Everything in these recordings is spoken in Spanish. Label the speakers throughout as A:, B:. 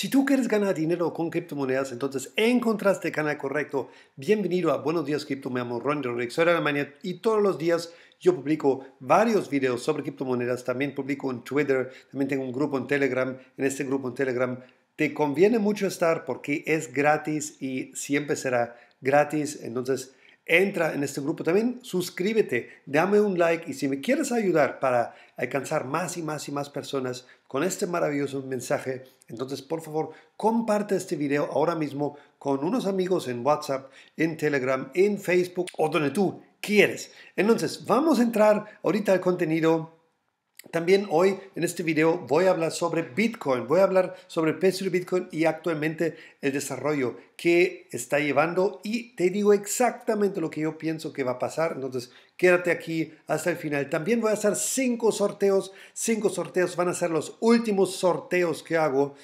A: Si tú quieres ganar dinero con criptomonedas, entonces encontraste el canal correcto. Bienvenido a Buenos Días Cripto. Me llamo Ron Rodríguez, soy de Alemania y todos los días yo publico varios videos sobre criptomonedas. También publico en Twitter, también tengo un grupo en Telegram. En este grupo en Telegram te conviene mucho estar porque es gratis y siempre será gratis. Entonces, entra en este grupo también, suscríbete, dame un like y si me quieres ayudar para alcanzar más y más y más personas con este maravilloso mensaje, entonces por favor comparte este video ahora mismo con unos amigos en WhatsApp, en Telegram, en Facebook o donde tú quieres. Entonces vamos a entrar ahorita al contenido también hoy en este video voy a hablar sobre Bitcoin, voy a hablar sobre el precio de Bitcoin y actualmente el desarrollo que está llevando y te digo exactamente lo que yo pienso que va a pasar, entonces quédate aquí hasta el final. También voy a hacer cinco sorteos, cinco sorteos van a ser los últimos sorteos que hago.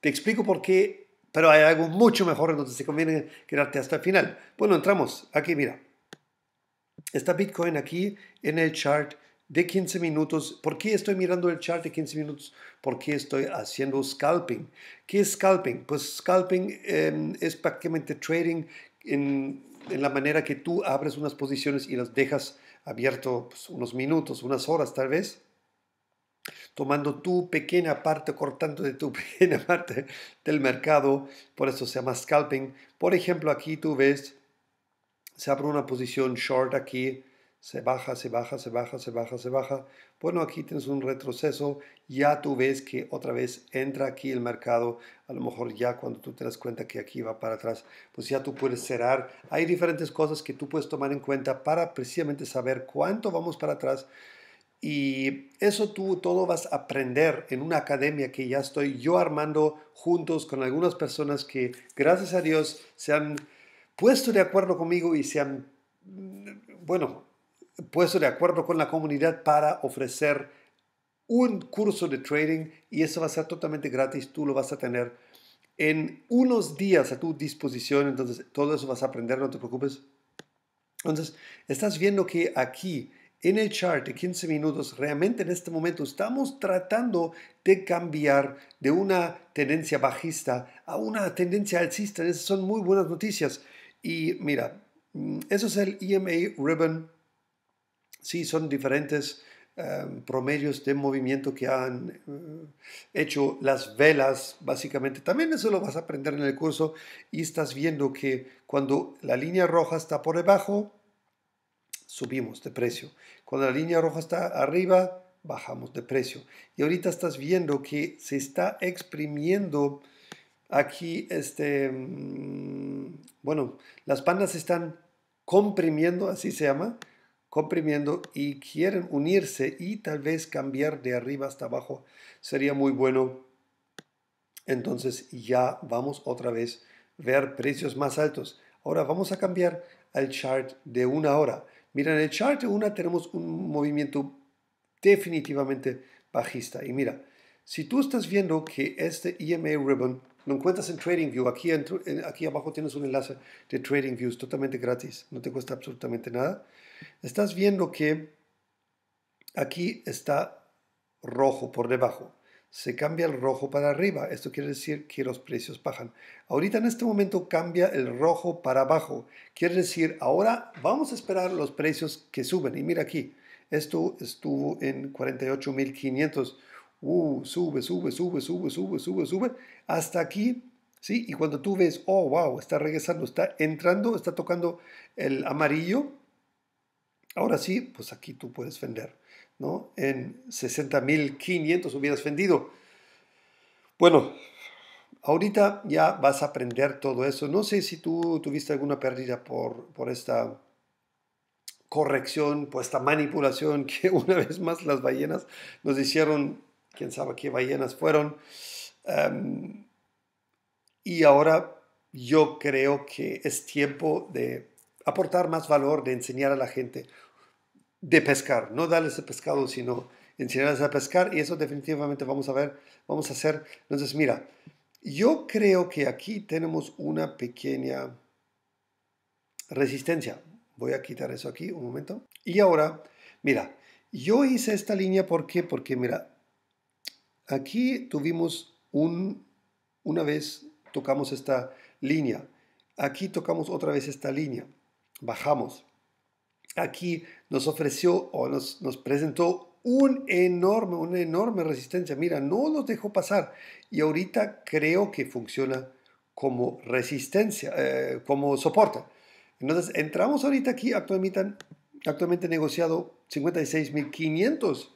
A: Te explico por qué, pero hay algo mucho mejor, entonces te conviene quedarte hasta el final. Bueno, entramos aquí, mira. Está Bitcoin aquí en el chart de 15 minutos. ¿Por qué estoy mirando el chart de 15 minutos? ¿Por qué estoy haciendo scalping? ¿Qué es scalping? Pues scalping em, es prácticamente trading en, la manera que tú abres unas posiciones y las dejas abierto pues, unos minutos, unas horas tal vez tomando tu pequeña parte, cortando de tu pequeña parte del mercado, por eso se llama scalping. Por ejemplo, aquí tú ves, se abre una posición short aquí, se baja, se baja, se baja, se baja, se baja. Bueno, aquí tienes un retroceso, ya tú ves que otra vez entra aquí el mercado, a lo mejor ya cuando tú te das cuenta que aquí va para atrás, pues ya tú puedes cerrar. Hay diferentes cosas que tú puedes tomar en cuenta para precisamente saber cuánto vamos para atrás. Y eso tú todo vas a aprender en una academia que ya estoy yo armando juntos con algunas personas que gracias a Dios se han puesto de acuerdo conmigo y se han, mm, bueno, puesto de acuerdo con la comunidad para ofrecer un curso de trading y eso va a ser totalmente gratis, tú lo vas a tener en unos días a tu disposición, entonces todo eso vas a aprender, no te preocupes. Entonces, estás viendo que aquí en el chart de 15 minutos, realmente en este momento estamos tratando de cambiar de una tendencia bajista a una tendencia alcista. Esas son muy buenas noticias. Y mira, mm, eso es el EMA Ribbon Sí, son diferentes eh, promedios de movimiento que han eh, hecho las velas, básicamente. También eso lo vas a aprender en el curso y estás viendo que cuando la línea roja está por debajo, subimos de precio. Cuando la línea roja está arriba, bajamos de precio. Y ahorita estás viendo que se está exprimiendo aquí, este, mm, bueno, las bandas están comprimiendo, así se llama, comprimiendo y quieren unirse y tal vez cambiar de arriba hasta abajo, sería muy bueno. Entonces ya vamos otra vez a ver precios más altos. Ahora vamos a cambiar al chart de una hora. Mira, en el chart de una tenemos un movimiento definitivamente bajista. Y mira, si tú estás viendo que este EMA Ribbon lo encuentras en TradingView, aquí, aquí abajo tienes un enlace de Trading Views totalmente gratis, no te cuesta absolutamente nada. Estás viendo que aquí está rojo por debajo. Se cambia el rojo para arriba. Esto quiere decir que los precios bajan. Ahorita en este momento cambia el rojo para abajo. Quiere decir, ahora vamos a esperar los precios que suben. Y mira aquí, esto estuvo en 48.500. Uh, sube, sube, sube, sube, sube, sube, sube. Hasta aquí ¿Sí? Y cuando tú ves, oh, wow, está regresando, está entrando, está tocando el amarillo, Ahora sí, pues aquí tú puedes vender, ¿no? En 60.500 hubieras vendido. Bueno, ahorita ya vas a aprender todo eso. No sé si tú tuviste alguna pérdida por, por esta corrección, por esta manipulación que una vez más las ballenas nos hicieron, quién sabe qué ballenas fueron. Em, y ahora yo creo que es tiempo de aportar más valor de enseñar a la gente de pescar, no darles el pescado, sino enseñarles a pescar y eso definitivamente vamos a ver, vamos a hacer. Entonces, mira, yo creo que aquí tenemos una pequeña resistencia. Voy a quitar eso aquí un momento. Y ahora, mira, yo hice esta línea ¿por qué? porque, mira, aquí tuvimos un, una vez tocamos esta línea, aquí tocamos otra vez esta línea bajamos. Aquí nos ofreció o nos, nos presentó un enorme, una enorme resistencia. Mira, no nos dejó pasar. Y ahorita creo que funciona como resistencia, eh, como soporte. Entonces, entramos ahorita aquí, actualmente, actualmente negociado 56.500.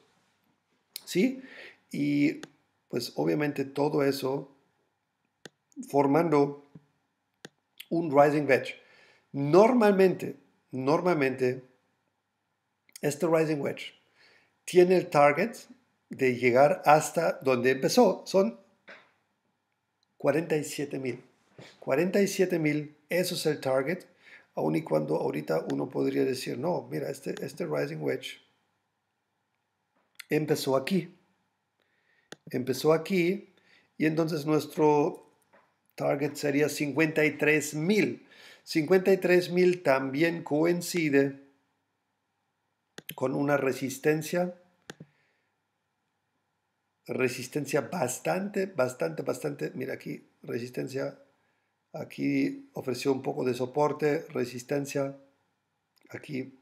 A: ¿Sí? Y pues obviamente todo eso formando un rising wedge. Normalmente, normalmente, este Rising Wedge tiene el target de llegar hasta donde empezó. Son 47 mil. 47 mil, eso es el target. Aun y cuando ahorita uno podría decir, no, mira, este, este Rising Wedge empezó aquí. Empezó aquí y entonces nuestro target sería 53 mil. 53.000 también coincide con una resistencia, resistencia bastante, bastante, bastante, mira aquí, resistencia, aquí ofreció un poco de soporte, resistencia, aquí,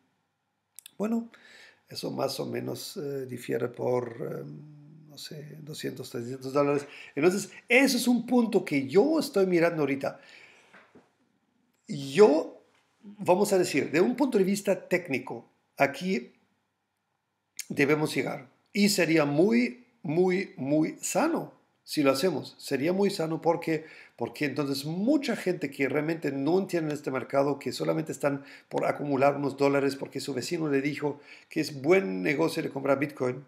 A: bueno, eso más o menos eh, difiere por, em, no sé, 200, 300 dólares. Entonces, eso es un punto que yo estoy mirando ahorita. Yo, vamos a decir, de un punto de vista técnico, aquí debemos llegar. Y sería muy, muy, muy sano si lo hacemos. Sería muy sano porque, porque entonces mucha gente que realmente no entiende este mercado, que solamente están por acumular unos dólares porque su vecino le dijo que es buen negocio de comprar Bitcoin,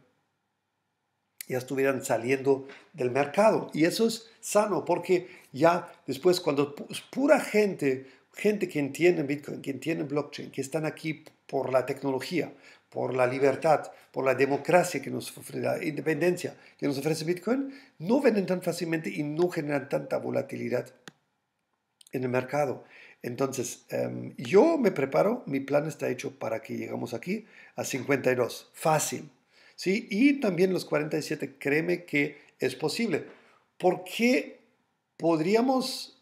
A: ya estuvieran saliendo del mercado. Y eso es sano porque ya después cuando pura gente gente que entiende Bitcoin, que entiende blockchain, que están aquí por la tecnología, por la libertad, por la democracia que nos ofrece, la independencia que nos ofrece Bitcoin, no venden tan fácilmente y no generan tanta volatilidad en el mercado. Entonces, em, yo me preparo, mi plan está hecho para que llegamos aquí a 52, fácil. ¿sí? Y también los 47, créeme que es posible. ¿Por qué podríamos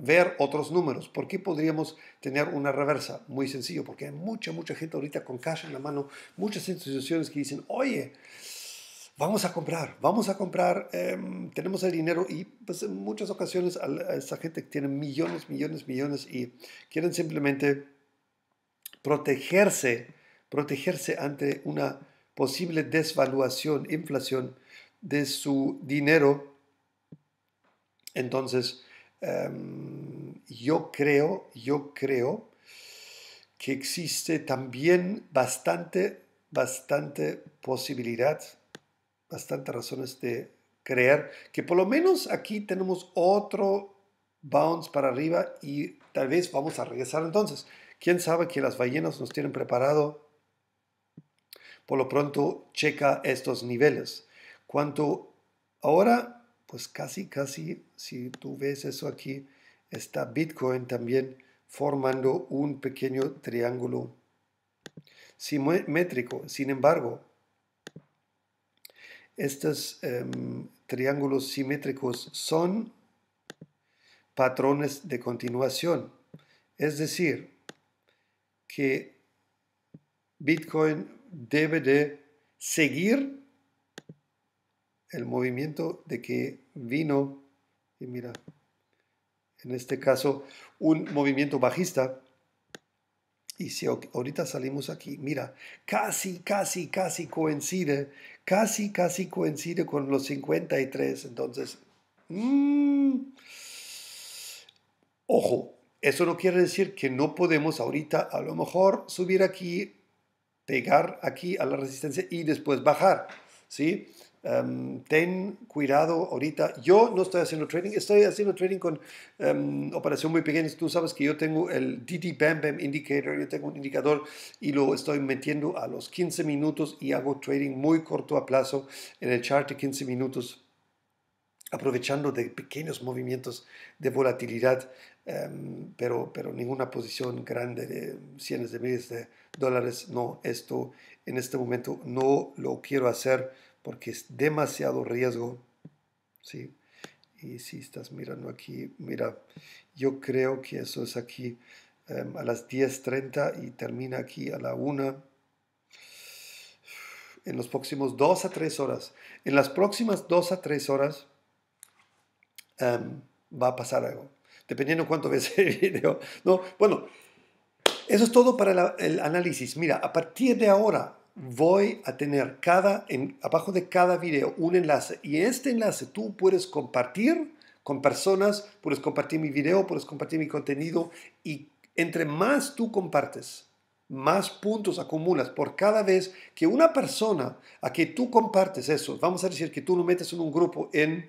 A: ver otros números. ¿Por qué podríamos tener una reversa? Muy sencillo, porque hay mucha, mucha gente ahorita con cash en la mano, muchas instituciones que dicen, oye, vamos a comprar, vamos a comprar, em, tenemos el dinero y pues en muchas ocasiones esa gente tiene millones, millones, millones y quieren simplemente protegerse, protegerse ante una posible desvaluación, inflación de su dinero. Entonces, Em, yo creo, yo creo que existe también bastante, bastante posibilidad, bastante razones de creer que por lo menos aquí tenemos otro bounce para arriba y tal vez vamos a regresar entonces. ¿Quién sabe que las ballenas nos tienen preparado? Por lo pronto, checa estos niveles. Cuanto ahora pues casi, casi, si tú ves eso aquí, está Bitcoin también formando un pequeño triángulo simétrico. Sin embargo, estos em, triángulos simétricos son patrones de continuación. Es decir, que Bitcoin debe de seguir el movimiento de que vino, y mira, en este caso, un movimiento bajista. Y si ahorita salimos aquí, mira, casi, casi, casi coincide, casi, casi coincide con los 53. Entonces, mm, ojo, eso no quiere decir que no podemos ahorita a lo mejor subir aquí, pegar aquí a la resistencia y después bajar, ¿sí? Em, ten cuidado ahorita. Yo no estoy haciendo trading, estoy haciendo trading con em, operaciones muy pequeñas. Tú sabes que yo tengo el DD Bam Bam Indicator, yo tengo un indicador y lo estoy metiendo a los 15 minutos y hago trading muy corto a plazo en el chart de 15 minutos, aprovechando de pequeños movimientos de volatilidad, em, pero, pero ninguna posición grande de cientos de miles de dólares. No, esto en este momento no lo quiero hacer porque es demasiado riesgo. ¿sí? Y si estás mirando aquí, mira, yo creo que eso es aquí em, a las 10.30 y termina aquí a la 1. En los próximos 2 a 3 horas, en las próximas 2 a 3 horas em, va a pasar algo, dependiendo cuánto ves el video. No, bueno, eso es todo para el análisis. Mira, a partir de ahora, voy a tener cada, en, abajo de cada video un enlace y este enlace tú puedes compartir con personas, puedes compartir mi video, puedes compartir mi contenido y entre más tú compartes, más puntos acumulas por cada vez que una persona a que tú compartes eso, vamos a decir que tú lo metes en un grupo en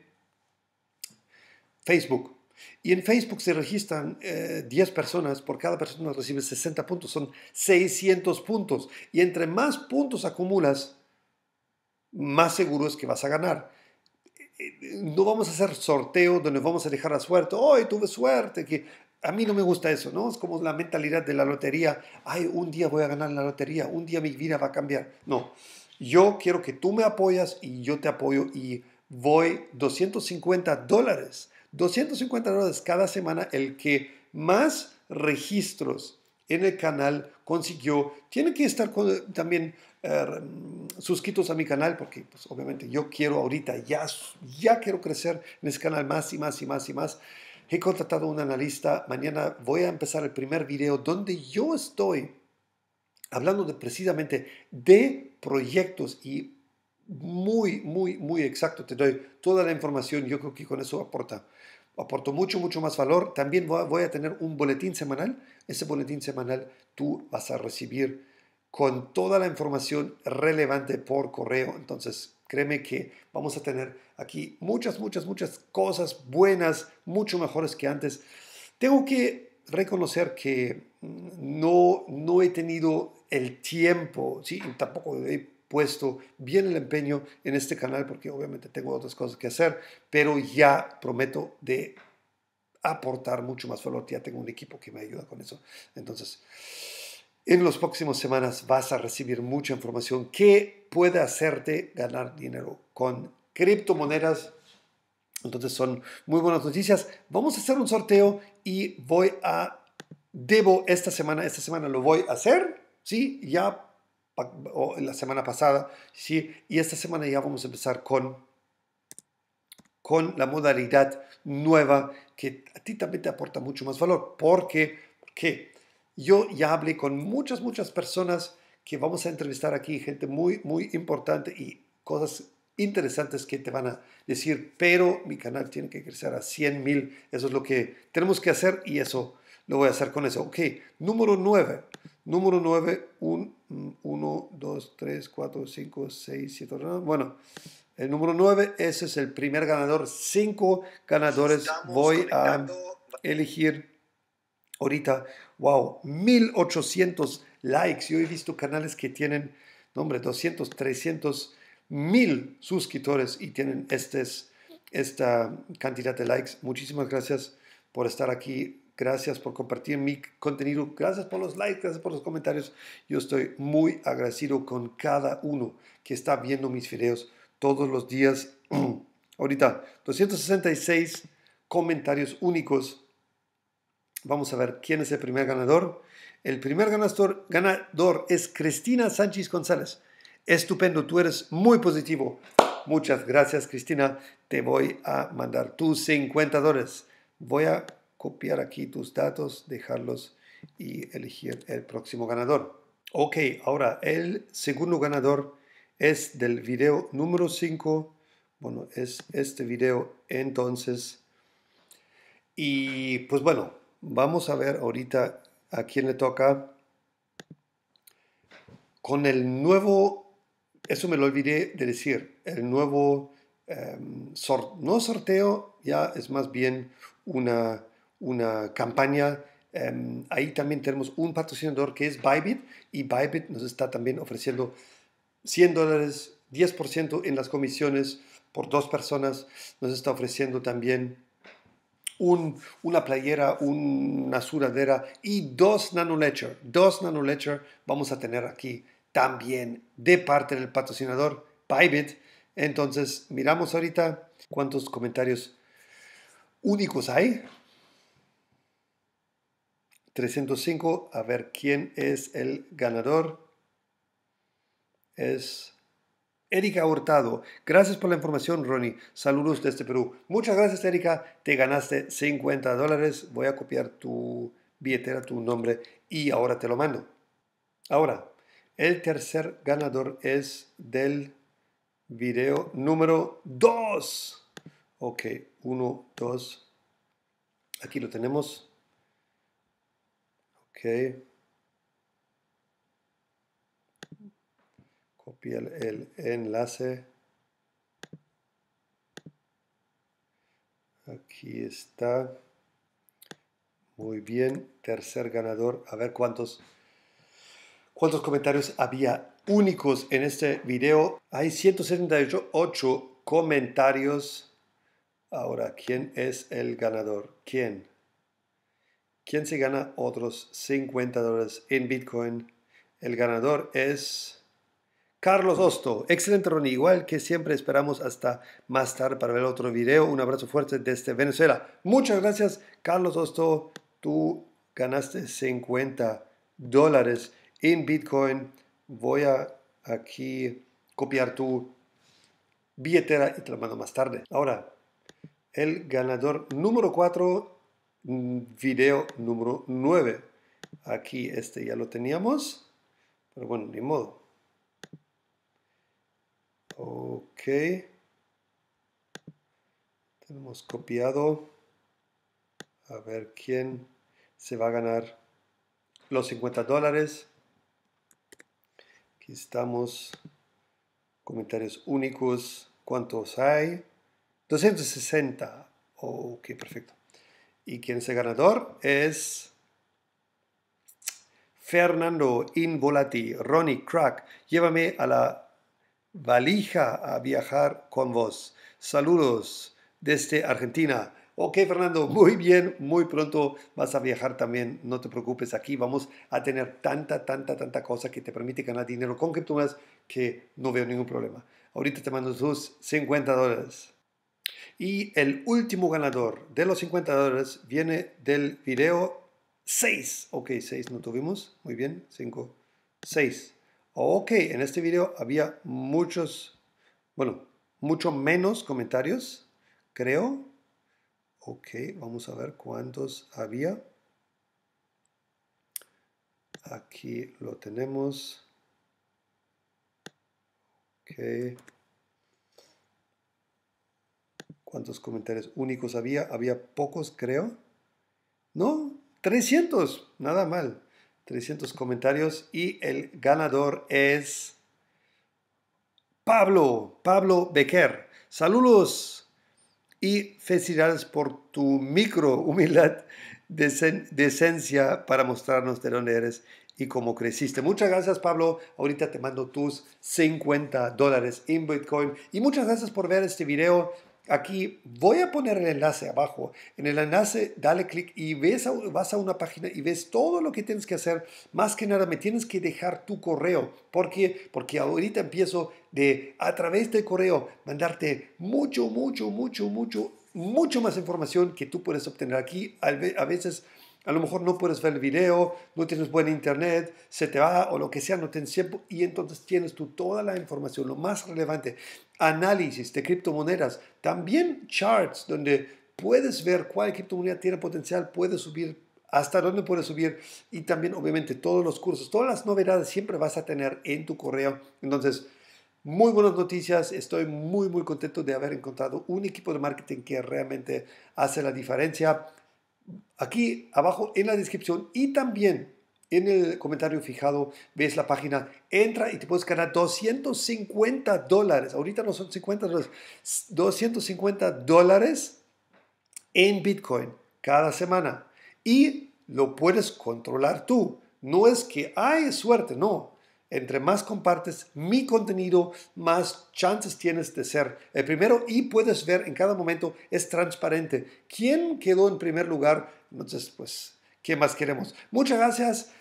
A: Facebook, y en Facebook se registran 10 eh, personas, por cada persona recibe 60 puntos, son 600 puntos. Y entre más puntos acumulas, más seguro es que vas a ganar. No vamos a hacer sorteo donde vamos a dejar la suerte. Hoy tuve suerte, que a mí no me gusta eso, ¿no? Es como la mentalidad de la lotería. Ay, un día voy a ganar la lotería, un día mi vida va a cambiar. No, yo quiero que tú me apoyas y yo te apoyo y voy 250 dólares 250 dólares cada semana el que más registros en el canal consiguió. Tienen que estar también eh, suscritos a mi canal porque pues, obviamente yo quiero ahorita, ya, ya quiero crecer en ese canal más y más y más y más. He contratado a un analista. Mañana voy a empezar el primer video donde yo estoy hablando de precisamente de proyectos y muy, muy, muy exacto te doy toda la información. Yo creo que con eso aporta aporto mucho, mucho más valor. También voy a tener un boletín semanal. Ese boletín semanal tú vas a recibir con toda la información relevante por correo. Entonces, créeme que vamos a tener aquí muchas, muchas, muchas cosas buenas, mucho mejores que antes. Tengo que reconocer que mm, no, no he tenido el tiempo, ¿sí? tampoco he puesto bien el empeño en este canal porque obviamente tengo otras cosas que hacer, pero ya prometo de aportar mucho más valor. Ya tengo un equipo que me ayuda con eso. Entonces, en las próximas semanas vas a recibir mucha información que puede hacerte ganar dinero con criptomonedas. Entonces son muy buenas noticias. Vamos a hacer un sorteo y voy a... Debo esta semana, esta semana lo voy a hacer, ¿sí? Ya o la semana pasada, ¿sí? y esta semana ya vamos a empezar con, con la modalidad nueva que a ti también te aporta mucho más valor. Porque, porque yo ya hablé con muchas, muchas personas que vamos a entrevistar aquí, gente muy, muy importante y cosas interesantes que te van a decir, pero mi canal tiene que crecer a 100 mil, eso es lo que tenemos que hacer y eso lo voy a hacer con eso. Ok, número 9. Número 9, 1, 2, 3, 4, 5, 6, 7, 8. Bueno, el número 9, ese es el primer ganador. Cinco ganadores voy a elegir ahorita. Wow, 1800 likes. Yo he visto canales que tienen, no hombre, 200, 300, 1000 suscriptores y tienen este, esta cantidad de likes. Muchísimas gracias por estar aquí gracias por compartir mi contenido, gracias por los likes, gracias por los comentarios. Yo estoy muy agradecido con cada uno que está viendo mis videos todos los días. Ahorita, 266 comentarios únicos. Vamos a ver quién es el primer ganador. El primer ganador, ganador es Cristina Sánchez González. Estupendo, tú eres muy positivo. Muchas gracias, Cristina. Te voy a mandar tus 50 dólares. Voy a copiar aquí tus datos, dejarlos y elegir el próximo ganador. Ok, ahora el segundo ganador es del video número 5. Bueno, es este video entonces. Y pues bueno, vamos a ver ahorita a quién le toca. Con el nuevo, eso me lo olvidé de decir, el nuevo, em, no sorteo, ya es más bien una una campaña. Em, ahí también tenemos un patrocinador que es Bybit y Bybit nos está también ofreciendo 100 dólares, 10% en las comisiones por dos personas. Nos está ofreciendo también una playera, una sudadera y dos nano lecher Dos nano lecher vamos a tener aquí también de parte del patrocinador Bybit. Entonces, miramos ahorita cuántos comentarios únicos hay. 305, a ver quién es el ganador. Es Erika Hurtado. Gracias por la información, Ronnie. Saludos desde Perú. Muchas gracias, Erika. Te ganaste 50 dólares. Voy a copiar tu billetera, tu nombre y ahora te lo mando. Ahora, el tercer ganador es del video número 2. Ok, 1, 2. Aquí lo tenemos. Ok. Copia el, enlace. Aquí está. Muy bien. Tercer ganador. A ver cuántos, cuántos comentarios había únicos en este video. Hay 178 comentarios. Ahora, ¿quién es el ganador? ¿Quién? ¿Quién se gana otros 50 dólares en Bitcoin. El ganador es Carlos Osto. Excelente, Ronnie. Igual que siempre esperamos hasta más tarde para ver otro video. Un abrazo fuerte desde Venezuela. Muchas gracias, Carlos Osto. Tú ganaste 50 dólares en Bitcoin. Voy a aquí copiar tu billetera y te la mando más tarde. Ahora, el ganador número 4 video número 9. Aquí este ya lo teníamos, pero bueno, ni modo. Ok. Tenemos copiado. A ver quién se va a ganar los 50 dólares. Aquí estamos. Comentarios únicos. ¿Cuántos hay? 260. Ok, perfecto. Y quien es el ganador es Fernando Involati, Ronnie Crack. Llévame a la valija a viajar con vos. Saludos desde Argentina. Ok, Fernando, muy bien, muy pronto vas a viajar también, no te preocupes, aquí vamos a tener tanta, tanta, tanta cosa que te permite ganar dinero con criptomonedas que no veo ningún problema. Ahorita te mando sus 50 dólares. Y el último ganador de los 50 dólares viene del video 6. Ok, 6 no tuvimos. Muy bien, 5, 6. Ok, en este video había muchos, bueno, mucho menos comentarios, creo. Ok, vamos a ver cuántos había. Aquí lo tenemos. Ok. ¿Cuántos comentarios únicos había? Había pocos, creo. No, 300, nada mal. 300 comentarios y el ganador es Pablo, Pablo Becker. Saludos y felicidades por tu micro humildad, decencia para mostrarnos de dónde eres y cómo creciste. Muchas gracias Pablo, ahorita te mando tus 50 dólares en Bitcoin y muchas gracias por ver este video, Aquí voy a poner el enlace abajo. En el enlace dale clic y ves vas a una página y ves todo lo que tienes que hacer. Más que nada me tienes que dejar tu correo. ¿Por qué? Porque ahorita empiezo de a través de correo mandarte mucho, mucho, mucho, mucho, mucho más información que tú puedes obtener aquí. A veces... A lo mejor no puedes ver el video, no tienes buen internet, se te va o lo que sea, no tienes tiempo y entonces tienes tú toda la información, lo más relevante análisis de criptomonedas, también charts donde puedes ver cuál criptomoneda tiene potencial, puede subir, hasta dónde puede subir y también obviamente todos los cursos, todas las novedades siempre vas a tener en tu correo. Entonces, muy buenas noticias, estoy muy muy contento de haber encontrado un equipo de marketing que realmente hace la diferencia. Aquí abajo en la descripción y también en el comentario fijado ves la página, entra y te puedes ganar 250 dólares. Ahorita no son 50 dólares, 250 dólares en Bitcoin cada semana. Y lo puedes controlar tú. No es que hay suerte, no. Entre más compartes mi contenido, más chances tienes de ser el primero y puedes ver en cada momento, es transparente. ¿Quién quedó en primer lugar? Entonces, pues, ¿qué más queremos? Muchas gracias.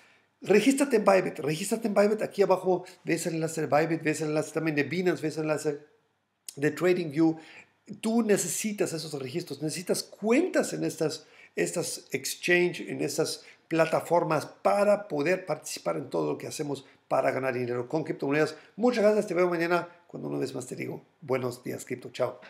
A: Regístrate en Bybit, regístrate en Bybit. Aquí abajo ves el enlace de Bybit, ves el enlace también de Binance, ves el enlace de TradingView. Tú necesitas esos registros, necesitas cuentas en estas, estas exchange, en estas plataformas para poder participar en todo lo que hacemos para ganar dinero con criptomonedas. Muchas gracias, te veo mañana cuando una vez más te digo buenos días cripto, chao.